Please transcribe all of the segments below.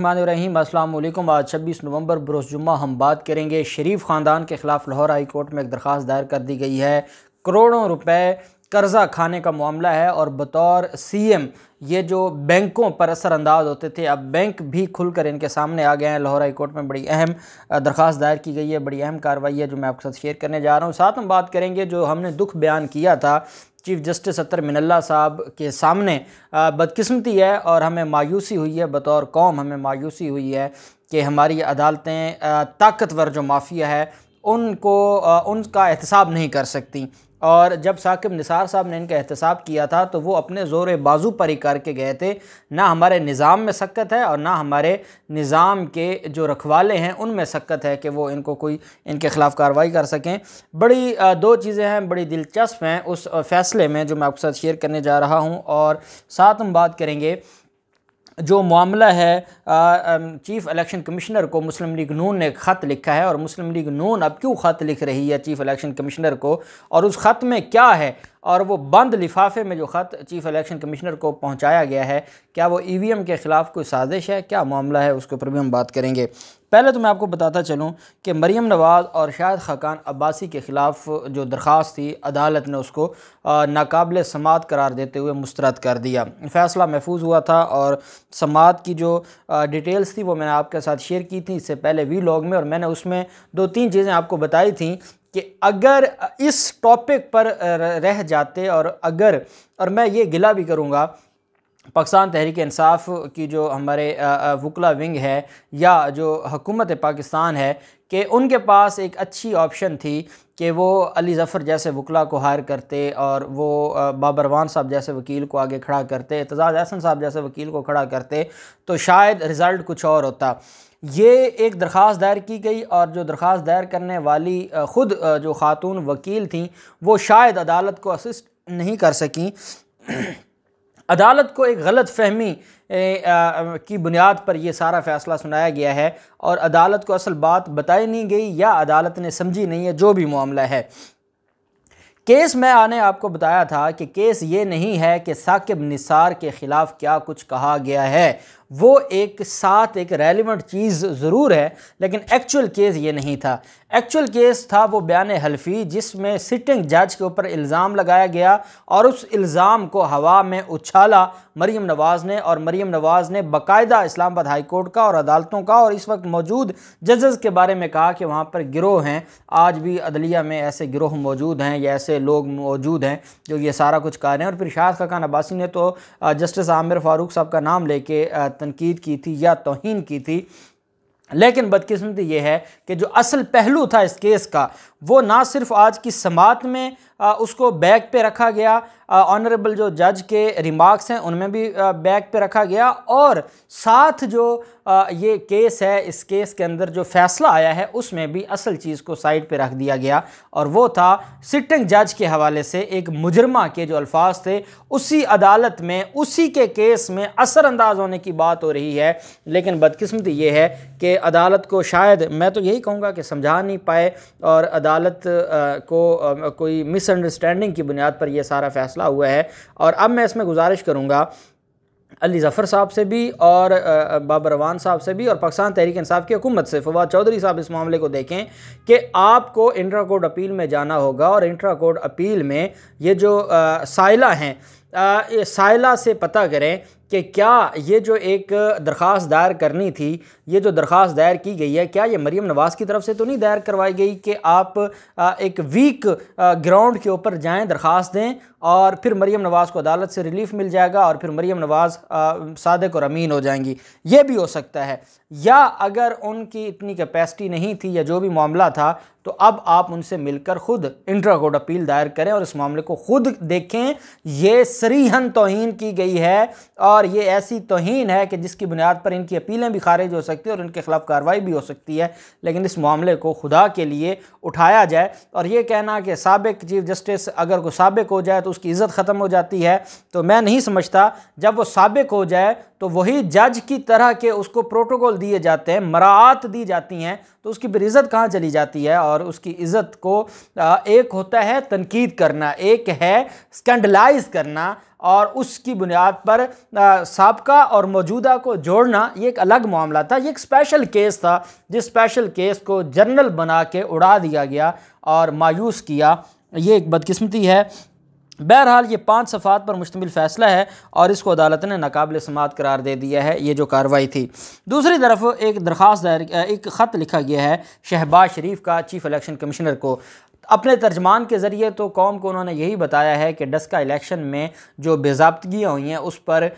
रहीम असलम आज छब्बीस नवंबर बरस जुम्मा हम बात करेंगे शरीफ ख़ानदान के ख़िलाफ़ लाहौर हाई कोर्ट में एक दरख्वास्त दायर कर दी गई है करोड़ों रुपए कर्ज़ा खाने का मामला है और बतौर सीएम ये जो बैंकों पर असरानंदाज होते थे अब बैंक भी खुलकर इनके सामने आ गए हैं लाहौर हाई कोर्ट में बड़ी अहम दरख्वास्त दायर की गई है बड़ी अहम कार्रवाई है जो मैं आपके साथ शेयर करने जा रहा हूँ साथ हम बात करेंगे जो हमने दुख बयान किया था चीफ़ जस्टिस अतर मिनल्ला साहब के सामने बदकिस्मती है और हमें मायूसी हुई है बतौर कौम हमें मायूसी हुई है कि हमारी अदालतें ताकतवर जो माफिया है उनको उनका एहतसाब नहीं कर सकती और जब साकिब निसार साहब ने इनका एहतसाब किया था तो वो अपने ज़ोर बाजू पर ही करके गए थे ना हमारे निज़ाम में सक्कत है और ना हमारे निज़ाम के जो रखवाले हैं उनमें सक्कत है कि वो इनको कोई इनके ख़िलाफ़ कार्रवाई कर सकें बड़ी दो चीज़ें हैं बड़ी दिलचस्प हैं उस फैसले में जो मैं आपके साथ शेयर करने जा रहा हूँ और साथ हम बात करेंगे जो मामला है चीफ़ इलेक्शन कमिश्नर को मुस्लिम लीग नून ने ख़त लिखा है और मुस्लिम लीग नून अब क्यों ख़त लिख रही है चीफ़ इलेक्शन कमिश्नर को और उस ख़त में क्या है और वो बंद लिफाफे में जो ख़त चीफ़ इलेक्शन कमिश्नर को पहुंचाया गया है क्या वो ईवीएम के ख़िलाफ़ कोई साजिश है क्या मामला है उसके ऊपर भी हम बात करेंगे पहले तो मैं आपको बताता चलूँ कि मरीम नवाज़ और शाहिद ख़ाकान अब्बासी के ख़िलाफ़ जो दरख्वास्त थी अदालत ने उसको नाकबिल समात करार देते हुए मुस्रद कर दिया फ़ैसला महफूज हुआ था और समात की जो डिटेल्स थी वो मैंने आपके साथ शेयर की थी इससे पहले वी लॉग में और मैंने उसमें दो तीन चीज़ें आपको बताई थी कि अगर इस टॉपिक पर रह जाते और अगर और मैं ये गिला भी करूँगा पाकिस्तान तहरीक इंसाफ की जो हमारे वकला विंग है या जो हकूमत पाकिस्तान है कि उनके पास एक अच्छी ऑप्शन थी कि वो अली ज़फ़र जैसे वकला को हायर करते और वो बाबरवान साहब जैसे वकील को आगे खड़ा करते एतजाज़ अहसन साहब जैसे वकील को खड़ा करते तो शायद रिज़ल्ट कुछ और होता ये एक दरख्वास्त दायर की गई और जो दरख्वास्त दायर करने वाली ख़ुद जो ख़ातून वकील थी वो शायद अदालत को असिस्ट नहीं कर सकें अदालत को एक गलत फहमी की बुनियाद पर यह सारा फ़ैसला सुनाया गया है और अदालत को असल बात बताई नहीं गई या अदालत ने समझी नहीं है जो भी मामला है केस में आने आपको बताया था कि केस ये नहीं है कि साकिब निसार के ख़िलाफ़ क्या कुछ कहा गया है वो एक साथ एक रेलिवेंट चीज़ ज़रूर है लेकिन एक्चुअल केस ये नहीं था एक्चुअल केस था वो बयान हल्फी जिसमें सिटिंग जज के ऊपर इल्ज़ाम लगाया गया और उस इल्ज़ाम को हवा में उछाला मरीम नवाज़ ने और मरीम नवाज़ ने बाकायदा इस्लामाबाद हाई कोर्ट का और अदालतों का और इस वक्त मौजूद जजेस के बारे में कहा कि वहाँ पर गिरोह हैं आज भी अदलिया में ऐसे गिरोह मौजूद हैं या ऐसे लोग मौजूद हैं जो ये सारा कुछ कह रहे हैं और फिर शाह खान अब्बासी ने तो जस्टिस आमिर फ़ारूक साहब का नाम लेके तनकीद की थी या तोहन की थी लेकिन बदकिस्मती ये है कि जो असल पहलू था इस केस का वो ना सिर्फ आज की समात में आ, उसको बैक पे रखा गया ऑनरेबल जो जज के रिमार्क्स हैं उनमें भी बैक पे रखा गया और साथ जो ये केस है इस केस के अंदर जो फैसला आया है उसमें भी असल चीज़ को साइड पे रख दिया गया और वो था सिटिंग जज के हवाले से एक मुजरमा के जो अल्फाज थे उसी अदालत में उसी के केस में असरअंदाज होने की बात हो रही है लेकिन बदकिस्मती ये है कि अदालत को शायद मैं तो यही कहूँगा कि समझा नहीं पाए और अदालत को कोई मिसअंडरस्टैंडिंग की बुनियाद पर यह सारा फैसला हुआ है और अब मैं इसमें गुजारिश करूँगा अली ज़फ़र साहब से भी और बाबर रवान साहब से भी और पाकिस्तान तहरीक इंसाफ की हुकूमत से फवाद चौधरी साहब इस मामले को देखें कि आपको इंट्रा कोर्ट अपील में जाना होगा और इंट्रा कोर्ट अपील में ये जो साइला हैं साइला से पता करें कि क्या ये जो एक दरख्वास्त दायर करनी थी ये जो दरख्वास्त दायर की गई है क्या ये मरीम नवाज़ की तरफ से तो नहीं दायर करवाई गई कि आप एक वीक ग्राउंड के ऊपर जाएं दरख्वास्त दें और फिर मरीम नवाज़ को अदालत से रिलीफ मिल जाएगा और फिर मरीम नवाज़ सादक और अमीन हो जाएंगी ये भी हो सकता है या अगर उनकी इतनी कैपेसिटी नहीं थी या जो भी मामला था तो अब आप उनसे मिलकर ख़ुद इंट्रा कोर्ट अपील दायर करें और इस मामले को ख़ुद देखें ये सरीहन तोहन की गई है और ये ऐसी तोहन है कि जिसकी बुनियाद पर इनकी अपीलें भी खारिज हो सकती हैं और इनके खिलाफ कार्रवाई भी हो सकती है लेकिन इस मामले को खुदा के लिए उठाया जाए और ये कहना कि सबक चीफ जस्टिस अगर कोई सबक हो जाए तो उसकी इज़्ज़त ख़त्म हो जाती है तो मैं नहीं समझता जब वो सबक हो जाए तो वही जज की तरह के उसको प्रोटोकॉल दिए जाते हैं मरात दी जाती हैं तो उसकी फिर इज़्ज़त कहाँ चली जाती है और उसकी इज़्ज़त को एक होता है तनकीद करना एक है स्कैंडलाइज करना और उसकी बुनियाद पर सबका और मौजूदा को जोड़ना ये एक अलग मामला था ये एक स्पेशल केस था जिस स्पेशल केस को जनरल बना के उड़ा दिया गया और मायूस किया ये एक बदकिस्मती है बहरहाल ये पाँच सफ़ात पर मुश्तमिल फ़ैसला है और इसको अदालत ने नाकबिल समात करार दे दिया है ये जो कार्रवाई थी दूसरी तरफ एक दरख्वास्त दायर एक ख़त लिखा गया है शहबाज शरीफ का चीफ़ इलेक्शन कमिश्नर को अपने तर्जमान के ज़रिए तो कौम को उन्होंने यही बताया है कि डस्का इलेक्शन में जो बेजाबतगियाँ हुई हैं उस पर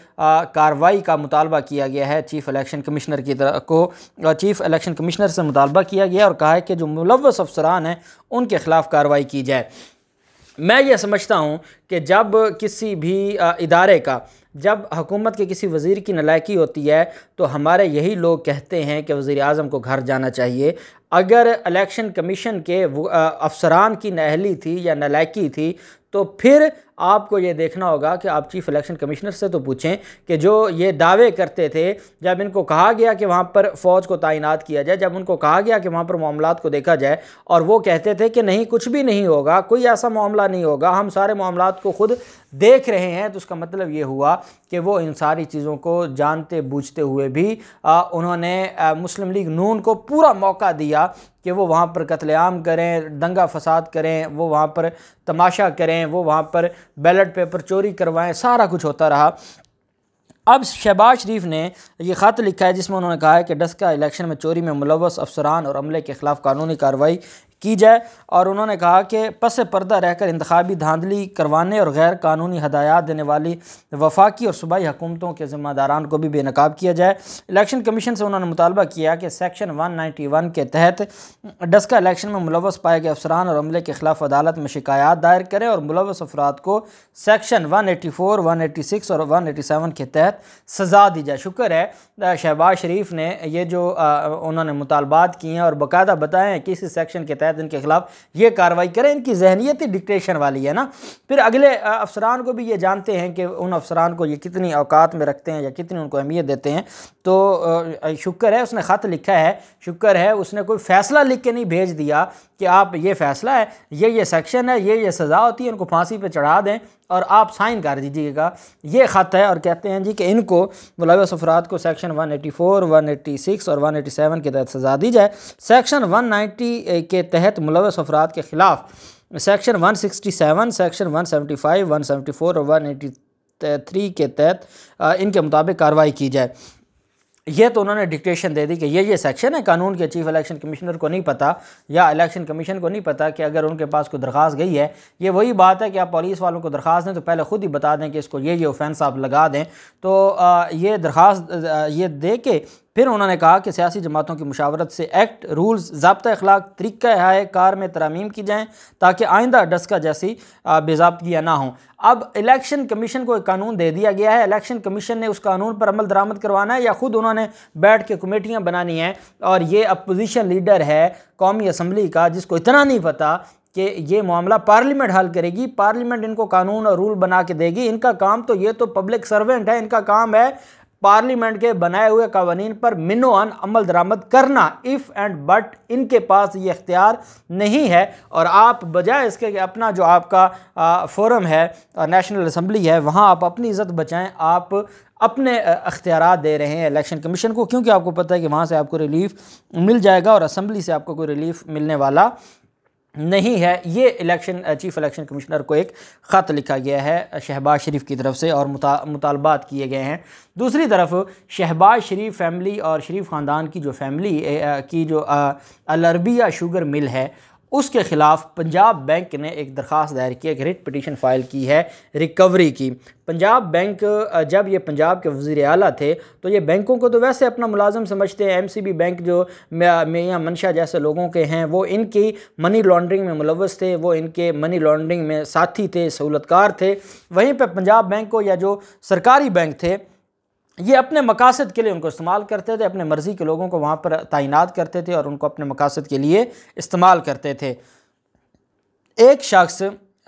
कार्रवाई का मुतालबा किया गया है चीफ़ इलेक्शन कमिश्नर की तरह को चीफ़ इलेक्शन कमिश्नर से मुतालबा किया गया और कहा है कि जो मुलवस अफसरान हैं उनके ख़िलाफ़ कार्रवाई की जाए मैं ये समझता हूँ कि जब किसी भी इदारे का जब हुकूमत के किसी वज़ीर की नलायकी होती है तो हमारे यही लोग कहते हैं कि वज़ी अजम को घर जाना चाहिए अगर इलेक्शन कमीशन के अफसरान की नहली थी या नलायकी थी तो फिर आपको ये देखना होगा कि आप चीफ़ इलेक्शन कमिश्नर से तो पूछें कि जो ये दावे करते थे जब इनको कहा गया कि वहाँ पर फ़ौज को तैनात किया जाए जब उनको कहा गया कि वहाँ पर मामला को देखा जाए और वो कहते थे कि नहीं कुछ भी नहीं होगा कोई ऐसा मामला नहीं होगा हम सारे मामला को खुद देख रहे हैं तो उसका मतलब ये हुआ कि वो इन सारी चीज़ों को जानते बूझते हुए भी आ, उन्होंने आ, मुस्लिम लीग नून को पूरा मौका दिया कि वो वहाँ पर कत्लेआम करें दंगा फसाद करें वो वहाँ पर तमाशा करें वो वहाँ पर बैलेट पेपर चोरी करवाएं सारा कुछ होता रहा अब शहबाज शरीफ ने ये ख़त लिखा है जिसमें उन्होंने कहा है कि डस्का इलेक्शन में चोरी में मुलवस अफसरान और अमले के ख़िलाफ़ कानूनी कार्रवाई की जाए और उन्होंने कहा कि पस पर्दा रहकर इंतबी धांधली करवाने और गैर कानूनी हदायत देने वाली वफाकी और सूबाई हुकूमतों के ज़िम्मेदारान को भी बेनकाब किया जाए इलेक्शन कमीशन से उन्होंने मुतालबा किया कि सेक्शन वन नाइन्टी वन के तहत डस्का इलेक्शन में मुलवस पाए गए अफसरान और अमले के खिलाफ अदालत में शिकायत दायर करें और मुलवस अफराद को section one eighty four one eighty six और वन एटी सेवन के तहत सजा दी जाए शुक्र है शहबाज शरीफ ने ये जो उन्होंने मुतालबात किए हैं और बाकायदा बताएँ किसी सेक्शन के तहत तहत तो इनके खिलाफ ये कार्रवाई करें इनकी जहनीत ही डिक्टेशन वाली है ना फिर अगले अफसरान को भी ये जानते हैं कि उन अफसरान को ये कितनी अवकात में रखते हैं या कितनी उनको अहमियत देते हैं तो शुक्र है उसने ख़त लिखा है शुक्र है उसने कोई फ़ैसला लिख के नहीं भेज दिया कि आप ये फैसला है ये ये सेक्शन है ये ये सज़ा होती है इनको फांसी पे चढ़ा दें और आप साइन कर दीजिएगा ये ख़त है और कहते हैं जी कि इनको मुलव अफराद को सेक्शन 184, 186 और 187 के तहत सज़ा दी जाए सेक्शन 190 के तहत मुलव अफराद के ख़िलाफ़ सेक्शन 167, सेक्शन 175, 174 और 183 के तहत इनके मुताबिक कार्रवाई की जाए ये तो उन्होंने डिक्टेशन दे दी कि ये ये सेक्शन है कानून के चीफ इलेक्शन कमिश्नर को नहीं पता या इलेक्शन कमीशन को नहीं पता कि अगर उनके पास कोई दरख्वास्त गई है ये वही बात है कि आप पुलिस वालों को दरख्वास्त दें तो पहले ख़ुद ही बता दें कि इसको ये ये ऑफेंस आप लगा दें तो ये दरख्वास्त ये दे के फिर उन्होंने कहा कि सियासी जमातों की मुशावरत से एक्ट रूल्स जबता अखलाक तरीक़ा हाय कार में तरामीम की जाएँ ताकि आइंदा डस्का जैसी बेजाबगियाँ ना हों अब इलेक्शन कमीशन को एक कानून दे दिया गया है इलेक्शन कमीशन ने उस कानून पर अमल दरामद करवाना है या ख़ुद उन्होंने बैठ के कमेटियाँ बनानी हैं और ये अपोजिशन लीडर है कौमी असम्बली का जिसको इतना नहीं पता कि ये मामला पार्लियामेंट हल करेगी पार्लियामेंट इनको कानून और रूल बना के देगी इनका काम तो ये तो पब्लिक सर्वेंट है इनका काम है पार्लियामेंट के बनाए हुए कवानीन पर मिनोअन अमल दरामद करना इफ़ एंड बट इनके पास ये अख्तियार नहीं है और आप बजाय इसके अपना जो आपका फोरम है नेशनल असम्बली है वहाँ आप अपनी इज़्ज़त बचाएं आप अपने अख्तियार दे रहे हैं इलेक्शन कमीशन को क्योंकि आपको पता है कि वहाँ से आपको रिलीफ मिल जाएगा और असम्बली से आपको कोई रिलीफ मिलने वाला नहीं है ये इलेक्शन चीफ इलेक्शन कमिश्नर को एक ख़त लिखा गया है शहबाज शरीफ की तरफ से और मुता, मुतालबात किए गए हैं दूसरी तरफ शहबाज शरीफ फैमिली और शरीफ ख़ानदान की जो फैमिली की जो अलरबिया शुगर मिल है उसके ख़िलाफ़ पंजाब बैंक ने एक दरख्वास्त दायर की एक रिट पटिशन फ़ाइल की है रिकवरी की पंजाब बैंक जब ये पंजाब के वजीर अला थे तो ये बैंकों को तो वैसे अपना मुलाजम समझते हैं एम सी बी बैंक जो मियाँ मनशा जैसे लोगों के हैं वो इनकी मनी लॉन्ड्रिंग में मुलवस थे वो इनके मनी लॉन्ड्रिंग में साथी थे सहूलतकार थे वहीं पर पंजाब बैंक को या जो सरकारी बैंक थे ये अपने मकासद के लिए उनको इस्तेमाल करते थे अपने मर्ज़ी के लोगों को वहाँ पर तैनात करते थे और उनको अपने मकासद के लिए इस्तेमाल करते थे एक शख्स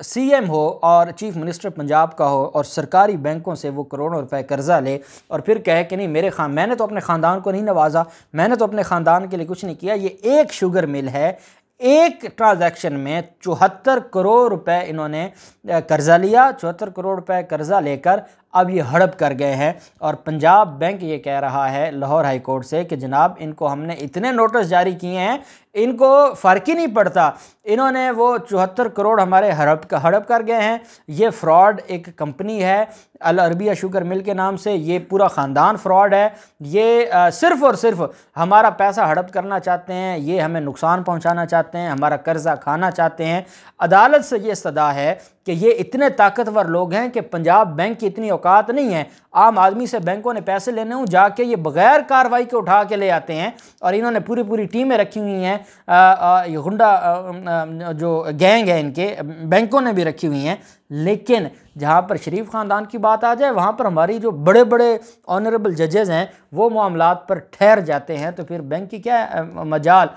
सीएम हो और चीफ मिनिस्टर पंजाब का हो और सरकारी बैंकों से वो करोड़ों रुपए कर्जा ले और फिर कहे कि नहीं मेरे खान मैंने तो अपने ख़ानदान को नहीं नवाजा मैंने तो अपने ख़ानदान के लिए कुछ नहीं किया ये एक शुगर मिल है एक ट्रांजैक्शन में चौहत्तर करोड़ रुपए इन्होंने कर्जा लिया चौहत्तर करोड़ रुपए कर्जा लेकर अब ये हड़प कर गए हैं और पंजाब बैंक ये कह रहा है लाहौर हाई कोर्ट से कि जनाब इनको हमने इतने नोटिस जारी किए हैं इनको फ़र्क ही नहीं पड़ता इन्होंने वो चौहत्तर करोड़ हमारे हड़प हड़प कर गए हैं ये फ्रॉड एक कंपनी है अल अरबिया शुगर मिल के नाम से ये पूरा ख़ानदान फ्रॉड है ये आ, सिर्फ और सिर्फ हमारा पैसा हड़प करना चाहते हैं ये हमें नुकसान पहुंचाना चाहते हैं हमारा कर्ज़ा खाना चाहते हैं अदालत से ये सदा है कि ये इतने ताकतवर लोग हैं कि पंजाब बैंक की इतनी औकात नहीं है आम आदमी से बैंकों ने पैसे लेने हूँ जाके ये बगैर कार्रवाई के उठा के ले आते हैं और इन्होंने पूरी पूरी टीमें रखी हुई हैं गुंडा जो गैंग है इनके बैंकों ने भी रखी हुई हैं लेकिन जहाँ पर शरीफ ख़ानदान की बात आ जाए वहाँ पर हमारी जो बड़े बड़े ऑनरेबल जजेज़ हैं वो मामला पर ठहर जाते हैं तो फिर बैंक की क्या मजाल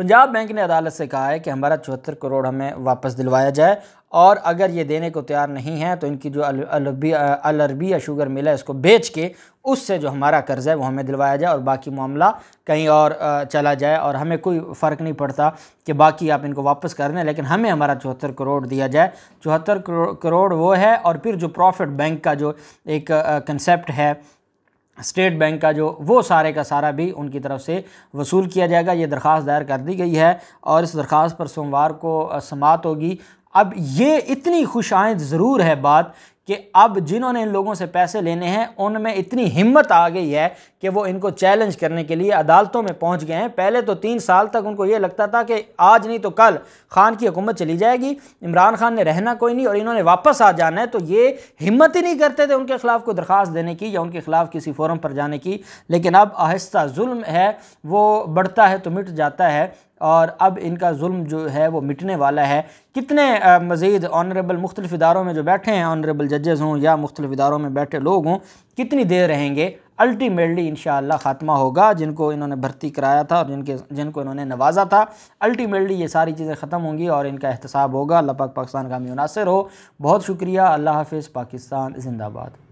पंजाब बैंक ने अदालत से कहा है कि हमारा चौहत्तर करोड़ हमें वापस दिलवाया जाए और अगर ये देने को तैयार नहीं है तो इनकी जो अलरबी अलरबी या शुगर मिल है इसको बेच के उससे जो हमारा कर्ज़ है वो हमें दिलवाया जाए और बाकी मामला कहीं और चला जाए और हमें कोई फ़र्क नहीं पड़ता कि बाकी आप इनको वापस कर दें लेकिन हमें हमारा चौहत्तर करोड़ दिया जाए चौहत्तर करोड़ वो है और फिर जो प्रॉफिट बैंक का जो एक कंसेप्ट है स्टेट बैंक का जो वो सारे का सारा भी उनकी तरफ से वसूल किया जाएगा ये दरख्वास्त दायर कर दी गई है और इस दरख्वास्त पर सोमवार को समात होगी अब ये इतनी खुशाइंद ज़रूर है बात कि अब जिन्होंने इन लोगों से पैसे लेने हैं उनमें इतनी हिम्मत आ गई है कि वो इनको चैलेंज करने के लिए अदालतों में पहुंच गए हैं पहले तो तीन साल तक उनको ये लगता था कि आज नहीं तो कल खान की हुकूमत चली जाएगी इमरान खान ने रहना कोई नहीं और इन्होंने वापस आ जाना है तो ये हिम्मत ही नहीं करते थे उनके खिलाफ कोई दरख्वास्त देने की या उनके खिलाफ किसी फोरम पर जाने की लेकिन अब आहिस्ता जुल्म है वो बढ़ता है तो मिट जाता है और अब इनका जुल्म जो है वो मिटने वाला है कितने मज़ीद ऑनरेबल मुख्तलिफ़ इदारों में जो बैठे हैं ऑनरेबल जजेज़ हों या मुख्तलिफ़ इदारों में बैठे लोग हों कितनी देर रहेंगे अल्टीमेटली इन ख़ात्मा होगा जिनको इन्होंने भर्ती कराया था और जिनके जिनको इन्होंने नवाजा था अल्टीमेटली ये सारी चीज़ें ख़त्म होंगी और इनका एहतसाब होगा अल्लाह पाक पाकिस्तान का मुनासर हो बहुत शुक्रिया अल्लाह हाफिज़ पाकिस्तान जिंदाबाद